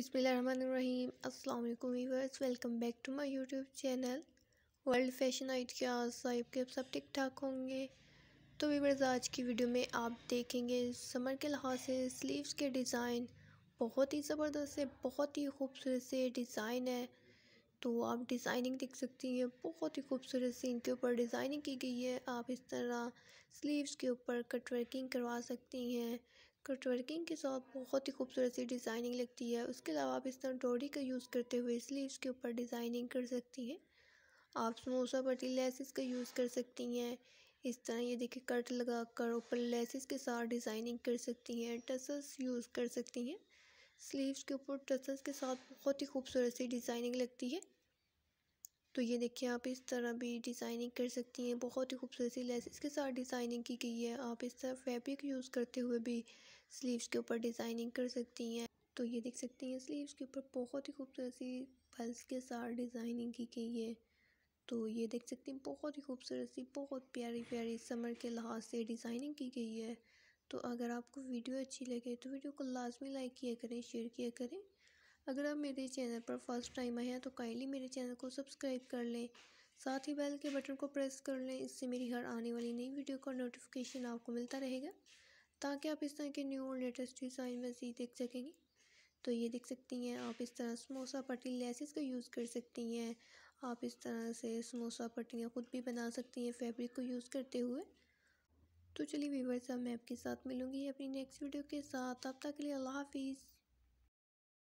अस्सलाम वालेकुम viewers welcome back to my YouTube channel world fashion आइट के साइब के सब ठीक ठाक होंगे तो वीवर्स आज की वीडियो में आप देखेंगे समर के लिहाज से स्लीव्स के डिज़ाइन बहुत ही ज़बरदस्त है बहुत ही खूबसूरत से डिज़ाइन है तो आप डिज़ाइनिंग देख सकती हैं बहुत ही खूबसूरत सी इनके ऊपर डिज़ाइनिंग की गई है आप इस तरह स्लीव्स के ऊपर कट वर्किंग करवा सकती हैं कटवर्किंग के साथ बहुत ही खूबसूरत सी डिज़ाइनिंग लगती है उसके अलावा आप इस तरह डोरी का यूज़ करते हुए इसलिए के ऊपर डिज़ाइनिंग कर सकती हैं आप समोसा पट्टी लेसिस का यूज़ कर सकती हैं इस तरह ये देखिए कट लगा कर ऊपर लेसिस के साथ डिज़ाइनिंग कर सकती हैं टसस यूज़ कर सकती हैं स्लीव्स के ऊपर टसल्स के साथ बहुत ही खूबसूरत सी डिज़ाइनिंग लगती है तो ये देखिए आप इस तरह भी डिज़ाइनिंग कर सकती हैं बहुत ही खूबसूरत सी लेस इसके साथ डिज़ाइनिंग की गई है आप इस तरह फैब्रिक यूज़ करते हुए भी स्लीव्स के ऊपर डिज़ाइनिंग कर सकती हैं तो ये देख सकती हैं स्लीव्स के ऊपर बहुत ही खूबसूरत सी पल्स के साथ डिज़ाइनिंग की गई है तो ये देख सकते हैं बहुत ही खूबसूरत सी बहुत प्यारी प्यारी समर के लिहाज से डिज़ाइनिंग की गई है तो अगर आपको वीडियो अच्छी लगे तो वीडियो को लाजमी लाइक किया करें शेयर किया करें अगर आप मेरे चैनल पर फर्स्ट टाइम आए हैं तो काइंडली मेरे चैनल को सब्सक्राइब कर लें साथ ही बेल के बटन को प्रेस कर लें इससे मेरी हर आने वाली नई वीडियो का नोटिफिकेशन आपको मिलता रहेगा ताकि आप इस तरह के न्यू और लेटेस्ट डिज़ाइन मजीद देख सकेंगे तो ये देख सकती हैं आप इस तरह समोसा पट्टी लेसिस का यूज़ कर सकती हैं आप इस तरह से समोसा पट्टियाँ खुद भी बना सकती हैं फैब्रिक को यूज़ करते हुए तो चलिए व्यूवर साहब मैं आपके साथ मिलूँगी अपनी नेक्स्ट वीडियो के साथ तब तक के लिए अल्लाह हाफिज़